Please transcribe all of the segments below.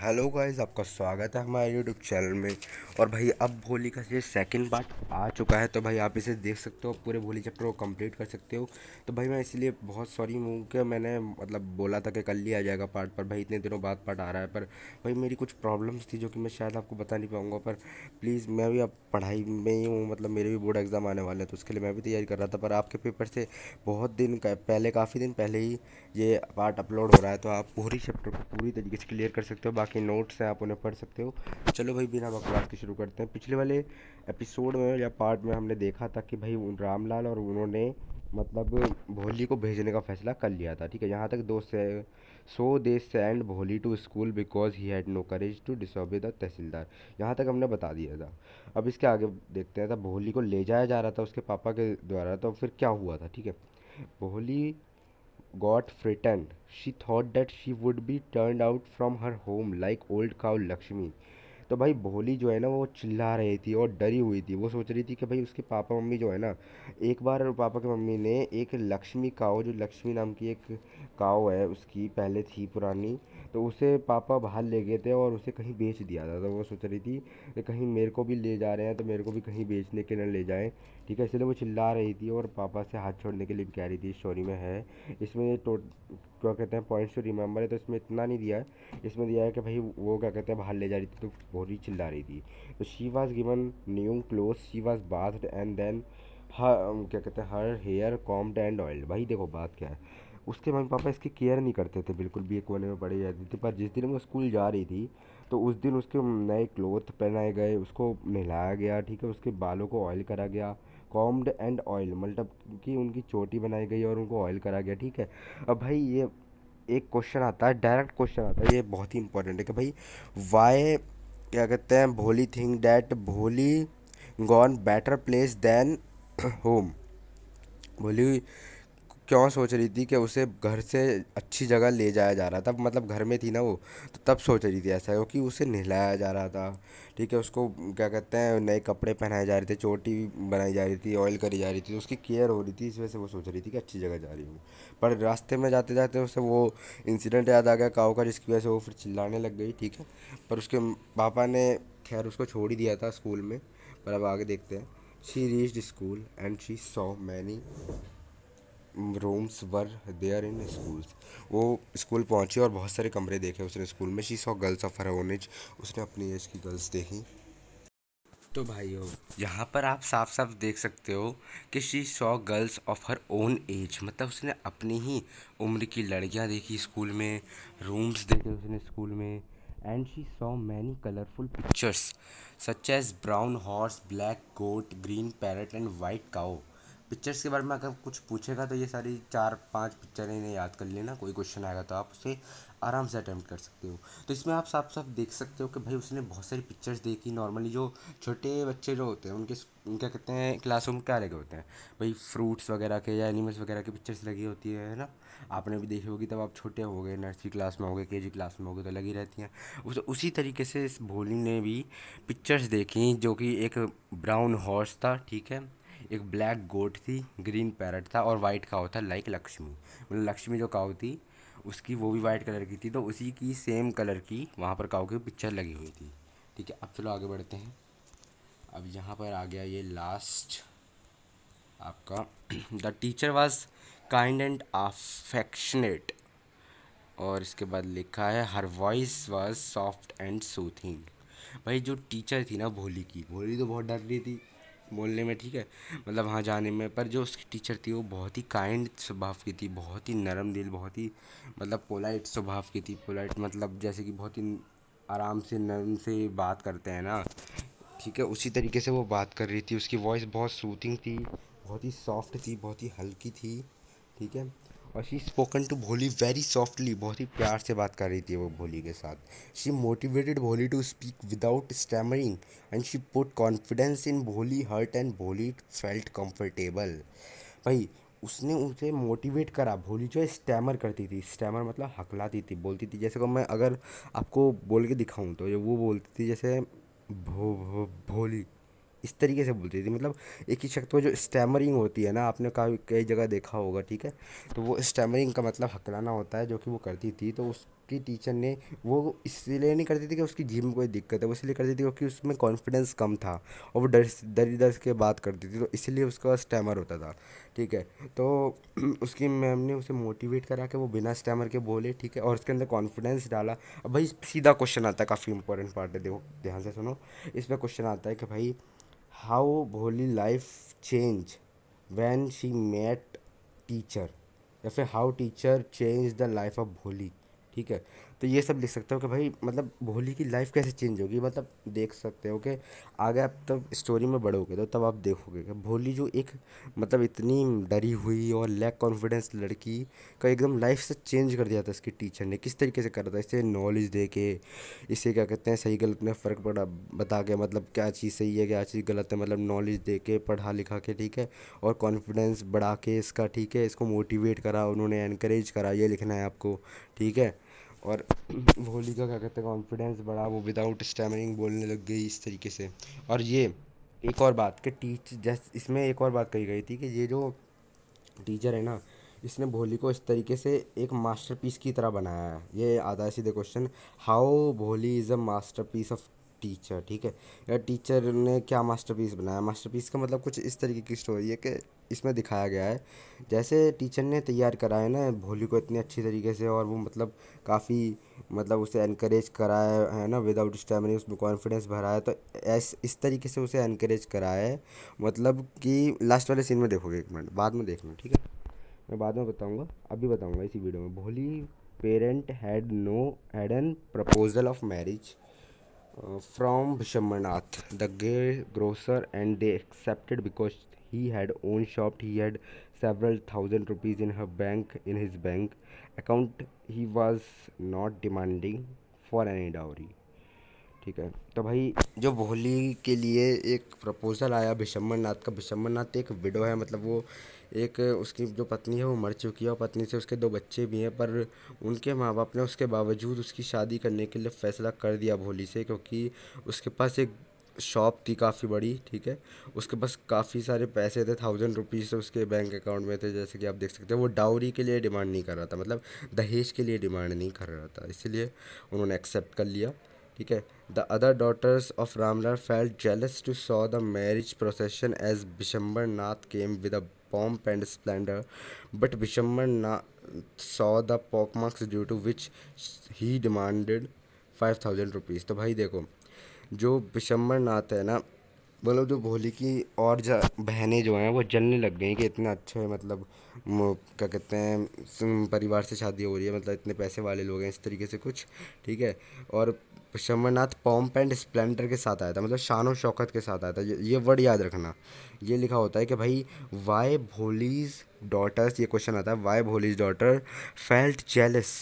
Hello guys आपका स्वागत है हमारे यूट्यूब चैनल में और भाई अब भोली का ये सेकंड पार्ट आ चुका है तो भाई आप इसे देख सकते हो पूरे भोली चैप्टर को कंप्लीट कर सकते हो तो भाई मैं इसलिए बहुत सॉरी हूँ कि मैंने मतलब बोला था कि कल ही आ जाएगा पार्ट पर भाई इतने दिनों बाद पार्ट आ रहा है पर भाई मेरी कुछ प्रॉब्लम्स थी जो कि मैं शायद आपको बता नहीं पाऊँगा पर प्लीज़ मैं भी अब पढ़ाई में ही हूँ मतलब मेरे भी बोर्ड एग्ज़ाम आने वाले हैं तो उसके लिए मैं भी तैयारी कर रहा था पर आपके पेपर से बहुत दिन पहले काफ़ी दिन पहले ही ये पार्ट अपलोड हो रहा है तो आप पूरी चैप्टर को पूरी तरीके से क्लियर कर सकते हो बाकी नोट्स हैं आप उन्हें पढ़ सकते हो चलो भाई बिना बकवास के शुरू करते हैं पिछले वाले एपिसोड में या पार्ट में हमने देखा था कि भाई रामलाल और उन्होंने मतलब भोली को भेजने का फैसला कर लिया था ठीक है यहाँ तक दो से so they send Bholi to school because he had no courage to disobey the Tahsildar यहाँ तक हमने बता दिया था अब इसके आगे देखते हैं तो भोली को ले जाया जा रहा था उसके पापा के द्वारा तो फिर क्या हुआ था ठीक है भोली got frightened. She thought that she would be turned out from her home like old cow Lakshmi. तो भाई भोली जो है ना वो चिल्ला रही थी और डरी हुई थी वो सोच रही थी कि भाई उसके पापा मम्मी जो है ना एक बार पापा के मम्मी ने एक लक्ष्मी काओ जो लक्ष्मी नाम की एक काओ है उसकी पहले थी पुरानी तो उसे पापा बाहर ले गए थे और उसे कहीं बेच दिया था तो वो सोच रही थी कि कहीं मेरे को भी ले जा रहे हैं तो मेरे को भी कहीं बेचने के लिए ले जाएं ठीक है इसलिए वो चिल्ला रही थी और पापा से हाथ छोड़ने के लिए भी कह रही थी स्टोरी में है इसमें तो क्या कहते हैं पॉइंट्स टू रिमेंबर है तो इसमें इतना नहीं दिया है इसमें दिया है कि भाई वो क्या कहते हैं बाहर ले जा रही थी तो बहुत ही चिल्ला रही थी तो she was given new cloth she was bath and then her क्या कहते हैं her hair combed and oil भाई देखो बात क्या है उसके मम्मी पापा इसकी केयर नहीं करते थे बिल्कुल भी एक कोने में पड़ी रहती थी पर जिस दिन वो स्कूल जा रही थी तो उस दिन उसके नए क्लोथ पहनाए गए उसको नहलाया गया ठीक है उसके बालों को ऑयल करा गया कॉम्ड एंड ऑयल मतलब कि उनकी चोटी बनाई गई और उनको ऑयल करा गया ठीक है अब भाई ये एक क्वेश्चन आता है डायरेक्ट क्वेश्चन आता है ये बहुत ही इंपॉर्टेंट है कि भाई वाई क्या कहते हैं Bholi thing that Bholi gone better place than home Bholi क्यों सोच रही थी कि उसे घर से अच्छी जगह ले जाया जा रहा था मतलब घर में थी ना वो तो तब सोच रही थी ऐसा क्योंकि उसे नहलाया जा रहा था ठीक है उसको क्या कहते हैं नए कपड़े पहनाए जा रहे थे चोटी बनाई जा रही थी ऑयल करी जा रही थी तो उसकी केयर हो रही थी इस वजह से वो सोच रही थी कि अच्छी जगह जा रही हूँ पर रास्ते में जाते जाते उसे वो इंसिडेंट याद आ गया काव का जिसकी वजह से वो फिर चिल्लाने लग गई ठीक है पर उसके पापा ने खैर उसको छोड़ ही दिया था स्कूल में पर अब आगे देखते हैं she reached school and she saw many rooms were there in schools वो स्कूल पहुंची और बहुत सारे कमरे देखे उसने स्कूल में she saw girls of her own age उसने अपनी एज की गर्ल्स देखी तो भाइयों यहाँ पर आप साफ साफ देख सकते हो कि she saw girls of her own age मतलब उसने अपनी ही उम्र की लड़कियाँ देखी स्कूल में रूम्स देखे उसने स्कूल में and she saw many colourful pictures such as brown horse black goat green parrot and white cow pictures के बारे में अगर कुछ पूछेगा तो ये सारी चार पांच पिक्चरें इन्हें याद कर लेना कोई क्वेश्चन आएगा तो आप उसे आराम से अटैम्प्ट कर सकते हो तो इसमें आप साफ साफ देख सकते हो कि भाई उसने बहुत सारी पिक्चर्स देखी नॉर्मली जो छोटे बच्चे जो होते हैं उनके क्या कहते हैं क्लासरूम क्या लगे होते हैं भाई फ्रूट्स वगैरह के या एनिमल्स वगैरह की पिक्चर्स लगी होती है ना आपने भी देखी होगी तब आप छोटे हो गए नर्सरी क्लास में हो गए के क्लास में हो गए तो लगी रहती हैं उस उसी तरीके से इस भोली ने भी पिक्चर्स देखी जो कि एक ब्राउन हॉर्स था ठीक है एक ब्लैक गोट थी ग्रीन पैरट था और वाइट काउ था लाइक लक्ष्मी मतलब लक्ष्मी जो काउ थी उसकी वो भी वाइट कलर की थी तो उसी की सेम कलर की वहाँ पर काउ की पिक्चर लगी हुई थी ठीक है अब चलो आगे बढ़ते हैं अब यहाँ पर आ गया ये लास्ट आपका the teacher was kind and affectionate और इसके बाद लिखा है her voice was soft and soothing भाई जो टीचर थी ना भोली की भोली तो बहुत डर रही थी बोलने में ठीक है मतलब वहाँ जाने में पर जो उसकी टीचर थी वो बहुत ही काइंड स्वभाव की थी बहुत ही नरम दिल बहुत ही मतलब पोलाइट स्वभाव की थी पोलाइट मतलब जैसे कि बहुत ही आराम से नरम से बात करते हैं ना ठीक है उसी तरीके से वो बात कर रही थी उसकी वॉइस बहुत सूथिंग थी बहुत ही सॉफ्ट थी बहुत ही हल्की थी ठीक है और she spoken to Bholi very softly बहुत ही प्यार से बात कर रही थी वो भोली के साथ she motivated Bholi to speak without stammering and she put confidence in Bholi heart and Bholi felt comfortable भाई उसने उसे मोटिवेट करा भोली जो है स्टैमर करती थी स्टैमर मतलब हकलाती थी बोलती थी जैसे को मैं अगर आपको बोल के दिखाऊँ तो वो बोलती थी जैसे भो भो भोली इस तरीके से बोलती थी मतलब एक ही शख्स में जो स्टैमरिंग होती है ना आपने कहा कई जगह देखा होगा ठीक है तो वो स्टैमरिंग का मतलब हकलाना होता है जो कि वो करती थी तो उस टीचर ने वो इसलिए नहीं करती थी कि उसकी जिम में कोई दिक्कत है वो इसलिए करती थी क्योंकि उसमें कॉन्फिडेंस कम था और वो डर डर डर के बात करती थी तो इसलिए उसका स्टैमर होता था ठीक है तो उसकी मैम ने उसे मोटिवेट करा कि वो बिना स्टैमर के बोले ठीक है और उसके अंदर कॉन्फिडेंस डाला अब भाई सीधा क्वेश्चन आता है काफ़ी इंपॉर्टेंट पार्ट है देखो ध्यान से सुनो इसमें क्वेश्चन आता है कि भाई how Bholi life change when she met teacher या फिर how teacher change the life of Bholi ठीक है तो ये सब लिख सकते हो कि भाई मतलब भोली की लाइफ कैसे चेंज होगी मतलब देख सकते हो कि आगे आप तब स्टोरी में बढ़ोगे तो तब आप देखोगे कि भोली जो एक मतलब इतनी डरी हुई और लैक कॉन्फिडेंस लड़की का एकदम लाइफ से चेंज कर दिया था इसकी टीचर ने किस तरीके से करा था इसे नॉलेज दे के इसे क्या कहते हैं सही गलत में फ़र्क पड़ा बता के मतलब क्या चीज़ सही है क्या चीज़ गलत है मतलब नॉलेज दे के पढ़ा लिखा के ठीक है और कॉन्फिडेंस बढ़ा के इसका ठीक है इसको मोटिवेट करा उन्होंने इनक्रेज करा ये लिखना है आपको ठीक है और होली का क्या कहते हैं कॉन्फिडेंस बढ़ा वो विदाउट स्टैमरिंग बोलने लग गई इस तरीके से और ये एक और बात कि टीच जैस इसमें एक और बात कही गई थी कि ये जो टीचर है ना इसने भोली को इस तरीके से एक मास्टरपीस की तरह बनाया है ये आधा सीधे question how Bholi is a masterpiece of teacher ठीक है या टीचर ने क्या मास्टरपीस बनाया मास्टरपीस का मतलब कुछ इस तरीके की स्टोरी है कि इसमें दिखाया गया है जैसे टीचर ने तैयार करा है ना भोली को इतने अच्छी तरीके से और वो मतलब काफ़ी मतलब उसे इनक्रेज करा है ना विदाउट स्टैमिना उसमें कॉन्फिडेंस भरा है तो ऐस इस तरीके से उसे इनक्रेज करा है मतलब कि लास्ट वाले सीन में देखोगे एक मिनट बाद में देखना ठीक है मैं बाद में बताऊँगा अभी बताऊँगा इसी वीडियो में Bholi parent had no had an proposal of marriage from Vishamanath, the gay grocer, and they accepted because he had own shop. He had several thousand rupees in her bank in his bank account. He was not demanding for any dowry. ठीक है तो भाई जो भोली के लिए एक proposal आया भिशम्बर नाथ का भिशम्बर नाथ एक विडो है मतलब वो एक उसकी जो पत्नी है वो मर चुकी है और पत्नी से उसके दो बच्चे भी हैं पर उनके माँ बाप ने उसके बावजूद उसकी शादी करने के लिए फ़ैसला कर दिया भोली से क्योंकि उसके पास एक शॉप थी काफ़ी बड़ी ठीक है उसके पास काफ़ी सारे पैसे थे थाउजेंड रुपीज़ उसके बैंक अकाउंट में थे जैसे कि आप देख सकते हैं वो डाउरी के लिए डिमांड नहीं कर रहा था मतलब दहेज के लिए डिमांड नहीं कर रहा था इसलिए उन्होंने एक्सेप्ट कर लिया ठीक है the other daughters of Ramlal fell jealous to saw the marriage procession as Bishambar Nath came with a and and but Bishambar Nath saw the marks due to which he demanded five thousand rupees तो भाई देखो जो विशंबर नाथ है ना बोलो जो भोली की और बहनें जो हैं वो जलने लग गई कि इतने अच्छे मतलब क्या कहते हैं परिवार से शादी हो रही है मतलब इतने पैसे वाले लोग हैं इस तरीके से कुछ ठीक है और शमरनाथ पॉम्प एंड स्प्लेंडर के साथ आया था मतलब शान और शौकत के साथ आया था ये वर्ड याद रखना ये लिखा होता है कि भाई वाई भोलीज डॉटर्स ये क्वेश्चन आता है why Bholi's daughter felt jealous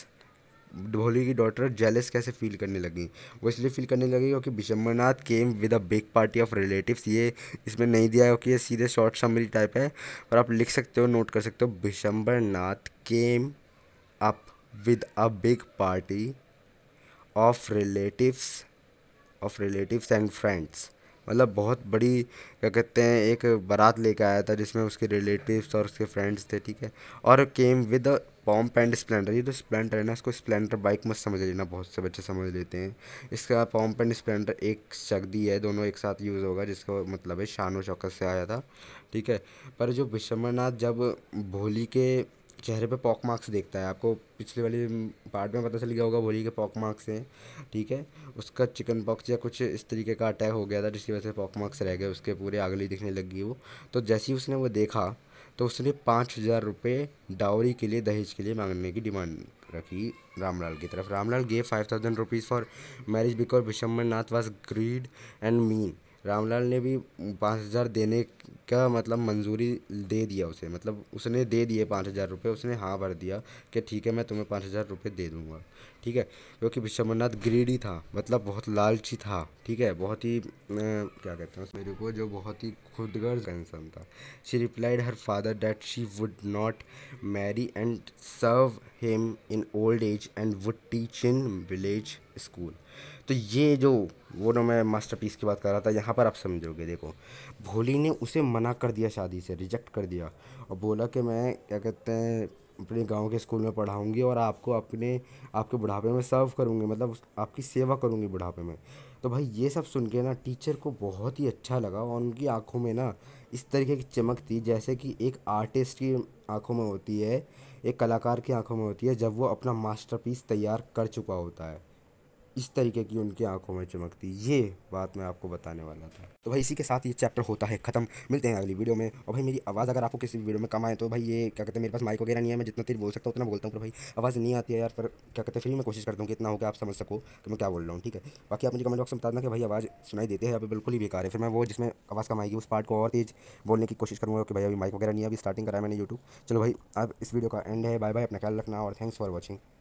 Bholi की डॉटर जेलस कैसे फील करने लगी वो इसलिए फील करने लगी क्योंकि Bishambarnath came with a big party of relatives ये इसमें नहीं दिया है क्योंकि ये सीधे शॉर्ट समरी टाइप है पर आप लिख सकते हो नोट कर सकते हो Bishambarnath came up with a big party of relatives of relatives and friends मतलब बहुत बड़ी क्या कहते हैं एक बारात लेकर आया था जिसमें उसके रिलेटिव्स और उसके फ्रेंड्स थे ठीक है और came with pomp and splendour ये जो तो स्प्लेंडर है ना इसको स्प्लेंडर बाइक मत समझ लेना बहुत से बच्चे समझ लेते हैं इसका पॉम्प एंड स्प्लेंडर एक शक्दी है दोनों एक साथ यूज़ होगा जिसका मतलब है शान शौकत से आया था ठीक है पर जो विश्वनाथ जब भोली के चेहरे पे पॉक मार्क्स देखता है आपको पिछले वाले पार्ट में पता चल गया होगा भोली के पॉक मार्क्स हैं ठीक है उसका चिकन पॉक्स या कुछ इस तरीके का अटैक हो गया था जिसकी वजह से पॉक मार्क्स रह गए उसके पूरे आगली दिखने लग गई वो तो जैसे ही उसने वो देखा तो उसने पाँच हज़ार रुपये डावरी के लिए दहेज के लिए मांगने की डिमांड रखी रामलाल की तरफ Ramlal gave five thousand rupees for marriage because Vishambar Nath was greed and mean Ramlal ने भी पाँच हज़ार देने का मतलब मंजूरी दे दिया उसे मतलब उसने दे दिए पाँच हज़ार रुपये उसने हाँ भर दिया कि ठीक है मैं तुम्हें पाँच हज़ार रुपये दे दूँगा ठीक है क्योंकि विश्वनाथ ग्रीडी था मतलब बहुत लालची था ठीक है बहुत ही क्या कहते हैं मेरे को जो बहुत ही खुदगर्ज कंसर्न था she replied her father that she would not marry and serve him in old age and would teach in village school तो ये जो वो ना मैं मास्टर पीस की बात कर रहा था यहाँ पर आप समझोगे देखो भोली ने उसे मना कर दिया शादी से रिजेक्ट कर दिया और बोला कि मैं क्या कहते हैं अपने गांव के स्कूल में पढ़ाऊंगी और आपको अपने आपके बुढ़ापे में सर्व करूंगी मतलब आपकी सेवा करूंगी बुढ़ापे में तो भाई ये सब सुन के ना टीचर को बहुत ही अच्छा लगा और उनकी आँखों में ना इस तरीके की चमक थी जैसे कि एक आर्टिस्ट की आँखों में होती है एक कलाकार की आँखों में होती है जब वो अपना मास्टरपीस तैयार कर चुका होता है इस तरीके की उनकी आंखों में चमकती ये बात मैं आपको बताने वाला था तो भाई इसी के साथ ये चैप्टर होता है खत्म मिलते हैं अगली वीडियो में और भाई मेरी आवाज़ अगर आपको किसी वीडियो में कम आए तो भाई ये क्या कहते हैं मेरे पास माइक वगैरह नहीं है मैं जितना तेज बोल सकता हूँ उतना बोलता हूँ पर भाई आवाज़ नहीं आती है यार पर क्या कहते हैं फिर मैं कोशिश करता हूँ कि इतना होगा आप समझ सको कि मैं क्या बोल रहा हूँ ठीक है बाकी आप मुझे कमेंट बॉक्स में बता कि भाई आवाज़ सुनाई देते हैं अभी बिल्कुल ही बेकार है फिर मैं वो जिसमें आवाज़ कम आएगी उस पार्ट को और तेज़ बोलने की कोशिश करूँगा कि भाई अभी माइक वगैरह नहीं है अभी स्टार्टिंग कराया मैंने यूट्यूब चलो भाई अब इस वीडियो का एंड है बाय बाय अपना ख्याल रखना और थैंक्स फॉर वॉचिंग